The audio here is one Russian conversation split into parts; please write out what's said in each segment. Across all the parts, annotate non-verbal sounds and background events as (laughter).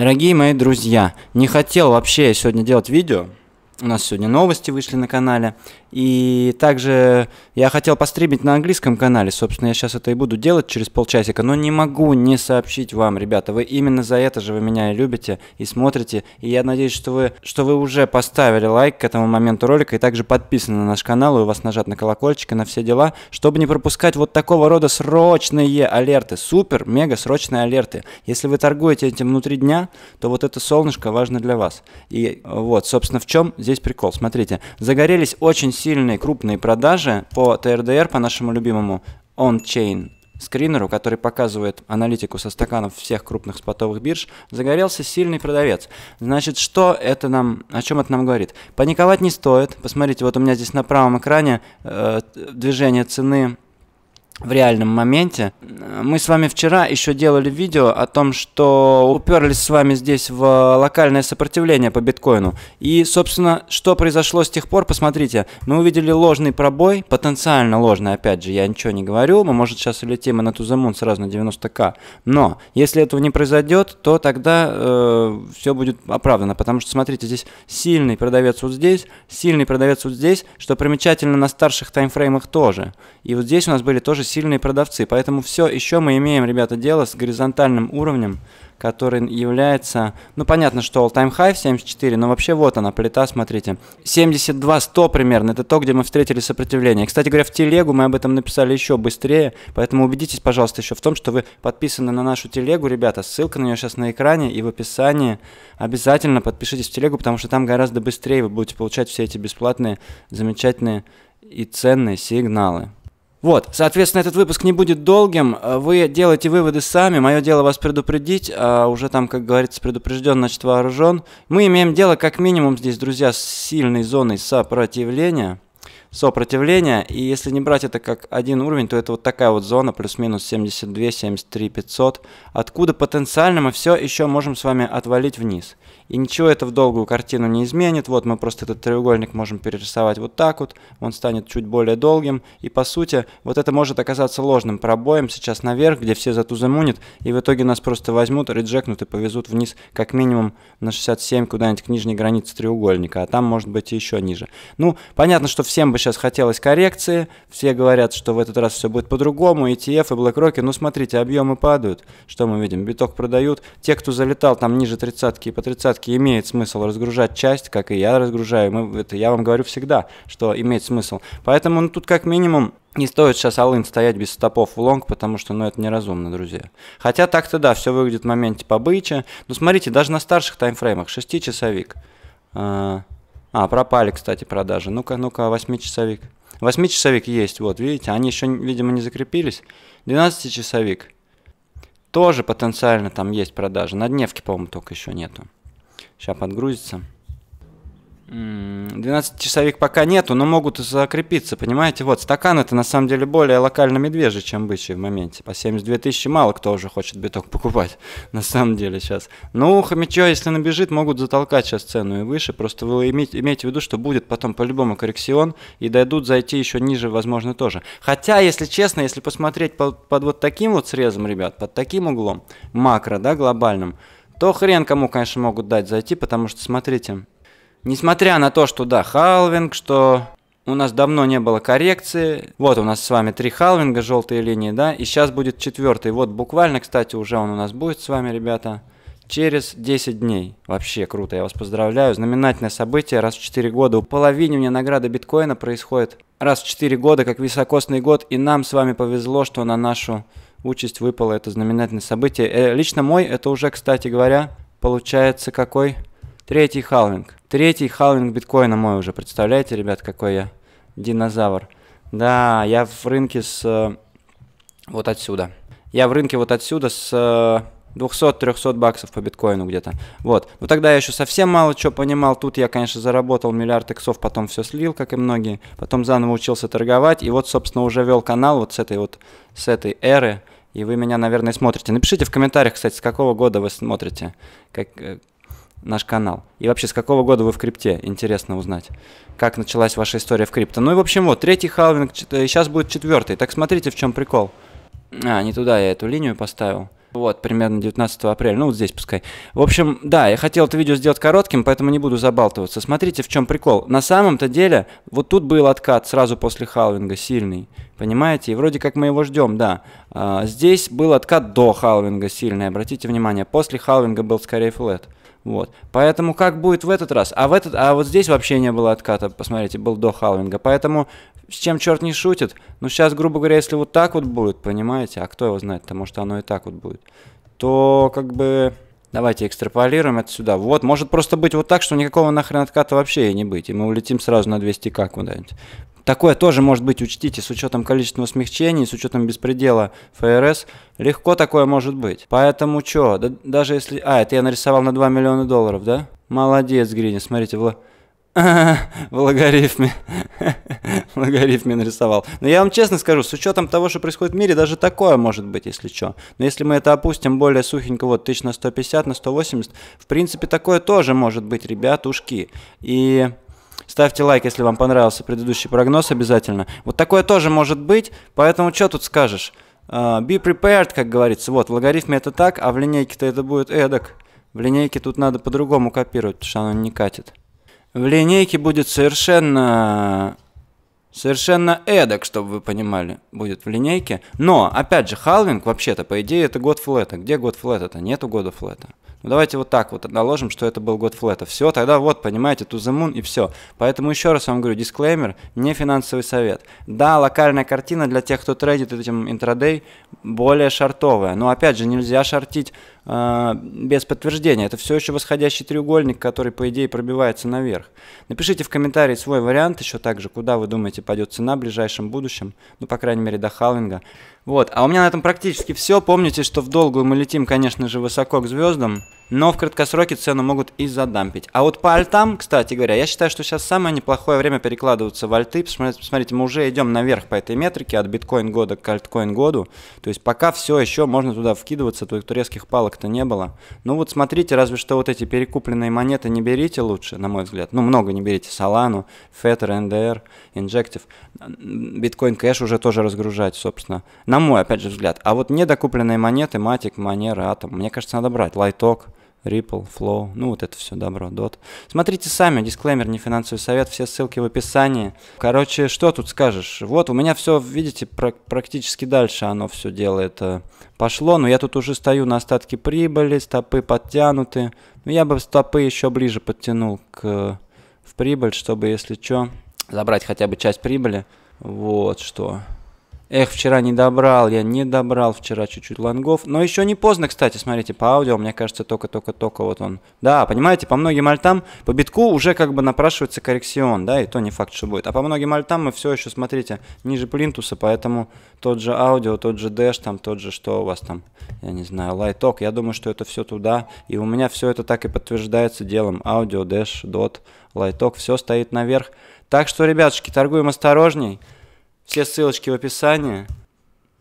Дорогие мои друзья, не хотел вообще сегодня делать видео, у нас сегодня новости вышли на канале. И также я хотел постримить на английском канале. Собственно, я сейчас это и буду делать через полчасика. Но не могу не сообщить вам, ребята. Вы именно за это же вы меня и любите, и смотрите. И я надеюсь, что вы, что вы уже поставили лайк к этому моменту ролика. И также подписаны на наш канал. И у вас нажат на колокольчик и на все дела. Чтобы не пропускать вот такого рода срочные алерты. Супер, мега срочные алерты. Если вы торгуете этим внутри дня, то вот это солнышко важно для вас. И вот, собственно, в чем здесь здесь прикол. Смотрите, загорелись очень сильные крупные продажи по TRDR, по нашему любимому on-chain скринеру, который показывает аналитику со стаканов всех крупных спотовых бирж, загорелся сильный продавец. Значит, что это нам, о чем это нам говорит? Паниковать не стоит. Посмотрите, вот у меня здесь на правом экране э, движение цены в реальном моменте. Мы с вами вчера еще делали видео о том, что уперлись с вами здесь в локальное сопротивление по биткоину. И, собственно, что произошло с тех пор, посмотрите, мы увидели ложный пробой, потенциально ложный, опять же, я ничего не говорю, мы, может, сейчас улетим и на Тузамун сразу на 90к, но если этого не произойдет, то тогда э, все будет оправдано, потому что, смотрите, здесь сильный продавец вот здесь, сильный продавец вот здесь, что примечательно на старших таймфреймах тоже. И вот здесь у нас были тоже сильные продавцы. Поэтому все еще мы имеем, ребята, дело с горизонтальным уровнем, который является, ну понятно, что all-time high 74, но вообще вот она, плита, смотрите, 72-100 примерно, это то, где мы встретили сопротивление. Кстати говоря, в телегу мы об этом написали еще быстрее, поэтому убедитесь, пожалуйста, еще в том, что вы подписаны на нашу телегу, ребята, ссылка на нее сейчас на экране и в описании. Обязательно подпишитесь в телегу, потому что там гораздо быстрее вы будете получать все эти бесплатные, замечательные и ценные сигналы. Вот, соответственно, этот выпуск не будет долгим, э, вы делаете выводы сами, мое дело вас предупредить, а уже там, как говорится, предупрежден, значит вооружен. Мы имеем дело, как минимум, здесь, друзья, с сильной зоной сопротивления, сопротивления, и если не брать это как один уровень, то это вот такая вот зона, плюс-минус 72, 73, 500, откуда потенциально мы все еще можем с вами отвалить вниз. И ничего это в долгую картину не изменит. Вот мы просто этот треугольник можем перерисовать вот так вот. Он станет чуть более долгим. И по сути, вот это может оказаться ложным пробоем сейчас наверх, где все затузамунят. И в итоге нас просто возьмут, реджекнут и повезут вниз как минимум на 67 куда-нибудь к нижней границе треугольника. А там может быть и еще ниже. Ну, понятно, что всем бы сейчас хотелось коррекции. Все говорят, что в этот раз все будет по-другому. ETF и BlackRock, ну смотрите, объемы падают. Что мы видим? Биток продают. Те, кто залетал там ниже тридцатки и по тридцатке все имеет смысл разгружать часть, как и я разгружаю. Мы, это я вам говорю всегда, что имеет смысл. Поэтому ну, тут как минимум не стоит сейчас Алын стоять без стопов в лонг, потому что, ну, это неразумно, друзья. Хотя так-то да, все выглядит в моменте побыче. Но ну, смотрите, даже на старших таймфреймах, 6-часовик. А, а, пропали, кстати, продажи. Ну-ка, ну-ка, 8-часовик. 8-часовик есть, вот, видите, они еще, видимо, не закрепились. 12-часовик. Тоже потенциально там есть продажи. На дневке, по-моему, только еще нету. Сейчас подгрузится. 12-часовик пока нету, но могут закрепиться, понимаете? Вот, стакан это на самом деле более локально медвежий, чем бычий в моменте. По 72 тысячи мало кто уже хочет биток покупать, (laughs) на самом деле сейчас. Ну, хомячо, если набежит, могут затолкать сейчас цену и выше. Просто вы имейте, имейте в виду, что будет потом по-любому коррекцион, и дойдут зайти еще ниже, возможно, тоже. Хотя, если честно, если посмотреть под, под вот таким вот срезом, ребят, под таким углом, макро, да, глобальным, то хрен кому, конечно, могут дать зайти, потому что, смотрите, несмотря на то, что, да, халвинг, что у нас давно не было коррекции. Вот у нас с вами три халвинга, желтые линии, да, и сейчас будет четвертый. Вот буквально, кстати, уже он у нас будет с вами, ребята, через 10 дней. Вообще круто, я вас поздравляю. Знаменательное событие раз в 4 года. У половины у меня награды биткоина происходит раз в 4 года, как високосный год, и нам с вами повезло, что на нашу участь выпала, это знаменательное событие. Э, лично мой, это уже, кстати говоря, получается какой? Третий халвинг. Третий халвинг биткоина мой уже, представляете, ребят, какой я динозавр. Да, я в рынке с... Э, вот отсюда. Я в рынке вот отсюда с... Э, 200-300 баксов по биткоину где-то. Вот. Но тогда я еще совсем мало чего понимал. Тут я, конечно, заработал миллиард иксов, потом все слил, как и многие. Потом заново учился торговать. И вот, собственно, уже вел канал вот с этой вот, с этой эры. И вы меня, наверное, смотрите. Напишите в комментариях, кстати, с какого года вы смотрите как, э, наш канал. И вообще, с какого года вы в крипте. Интересно узнать, как началась ваша история в крипто. Ну и, в общем, вот, третий халвинг, сейчас э, будет четвертый. Так смотрите, в чем прикол. А, не туда я эту линию поставил. Вот, примерно 19 апреля, ну вот здесь пускай. В общем, да, я хотел это видео сделать коротким, поэтому не буду забалтываться. Смотрите, в чем прикол. На самом-то деле, вот тут был откат сразу после халвинга, сильный. Понимаете? И вроде как мы его ждем, да. А, здесь был откат до халвинга сильный, обратите внимание. После халвинга был скорее флет. Вот. Поэтому как будет в этот раз? А, в этот, а вот здесь вообще не было отката, посмотрите, был до халвинга. Поэтому с чем черт не шутит? Ну сейчас, грубо говоря, если вот так вот будет, понимаете? А кто его знает? Потому что оно и так вот будет. То как бы... Давайте экстраполируем это сюда. Вот, может просто быть вот так, что никакого нахрен отката вообще и не быть. И мы улетим сразу на 200к куда-нибудь. Такое тоже может быть, учтите, с учетом количества смягчений, с учетом беспредела ФРС, легко такое может быть. Поэтому что, да, даже если... А, это я нарисовал на 2 миллиона долларов, да? Молодец, Гриня, смотрите, в, (laughs) в логарифме. (laughs) в логарифме нарисовал. Но я вам честно скажу, с учетом того, что происходит в мире, даже такое может быть, если что. Но если мы это опустим более сухенько, вот, тысяч на 150, на 180, в принципе, такое тоже может быть, ребятушки. И Ставьте лайк, если вам понравился предыдущий прогноз обязательно. Вот такое тоже может быть, поэтому что тут скажешь? Uh, be prepared, как говорится. Вот, в логарифме это так, а в линейке-то это будет эдак. В линейке тут надо по-другому копировать, потому что оно не катит. В линейке будет совершенно... Совершенно эдак, чтобы вы понимали, будет в линейке. Но, опять же, халвинг вообще-то, по идее, это год флета. Где год флета-то? Нету года флета. Ну, давайте вот так вот наложим, что это был год флета. Все, тогда вот, понимаете, to the moon и все. Поэтому еще раз вам говорю, дисклеймер, не финансовый совет. Да, локальная картина для тех, кто трейдит этим интрадей, более шартовая. Но опять же, нельзя шартить а, без подтверждения. Это все еще восходящий треугольник, который, по идее, пробивается наверх. Напишите в комментарии свой вариант еще также, куда вы думаете пойдет цена в ближайшем будущем, ну, по крайней мере, до халвинга. Вот, а у меня на этом практически все. Помните, что в долгую мы летим, конечно же, высоко к звездам но в краткосроке цену могут и задампить. А вот по альтам, кстати говоря, я считаю, что сейчас самое неплохое время перекладываться в альты. Посмотрите, мы уже идем наверх по этой метрике от биткоин года к альткоин году. То есть пока все еще можно туда вкидываться, тут резких палок-то не было. Ну вот смотрите, разве что вот эти перекупленные монеты не берите лучше, на мой взгляд. Ну много не берите. Solana, Fetter, NDR, Injective. Биткоин кэш уже тоже разгружать, собственно. На мой, опять же, взгляд. А вот недокупленные монеты, Матик, Манера, Атом, мне кажется, надо брать. Лайток. Ripple, Flow, ну вот это все добро, DOT. Смотрите сами, дисклеймер, не финансовый совет, все ссылки в описании. Короче, что тут скажешь? Вот, у меня все, видите, практически дальше оно все делает. Э, пошло, но я тут уже стою на остатке прибыли, стопы подтянуты. Ну я бы стопы еще ближе подтянул к, в прибыль, чтобы, если что, забрать хотя бы часть прибыли. Вот что. Эх, вчера не добрал, я не добрал вчера чуть-чуть лонгов. Но еще не поздно, кстати, смотрите, по аудио, мне кажется, только-только-только вот он. Да, понимаете, по многим альтам, по битку уже как бы напрашивается коррекцион, да, и то не факт, что будет. А по многим альтам мы все еще, смотрите, ниже плинтуса, поэтому тот же аудио, тот же дэш, там тот же, что у вас там, я не знаю, лайток. Я думаю, что это все туда, и у меня все это так и подтверждается делом. Аудио, дэш, дот, лайток, все стоит наверх. Так что, ребятушки, торгуем осторожней. Все ссылочки в описании.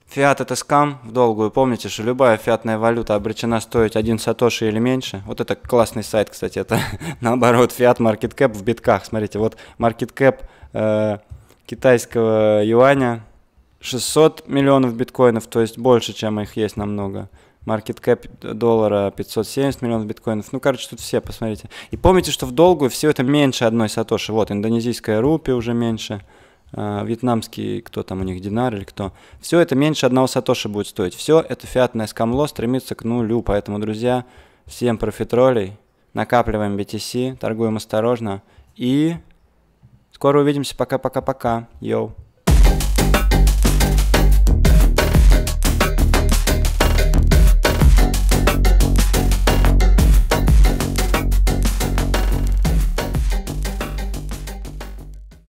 Фиат это скам в долгую. Помните, что любая фиатная валюта обречена стоить один сатоши или меньше. Вот это классный сайт, кстати. Это (laughs) наоборот, фиат маркеткэп в битках. Смотрите, вот маркеткэп э, китайского юаня 600 миллионов биткоинов, то есть больше, чем их есть намного. Market cap доллара 570 миллионов биткоинов. Ну, короче, тут все, посмотрите. И помните, что в долгую все это меньше одной сатоши. Вот, индонезийская рупия уже меньше. Э, вьетнамский, кто там у них, динар или кто. Все это меньше одного сатоши будет стоить. Все это фиатное скамло стремится к нулю. Поэтому, друзья, всем профитролей, накапливаем BTC, торгуем осторожно. И скоро увидимся. Пока-пока-пока. Йоу.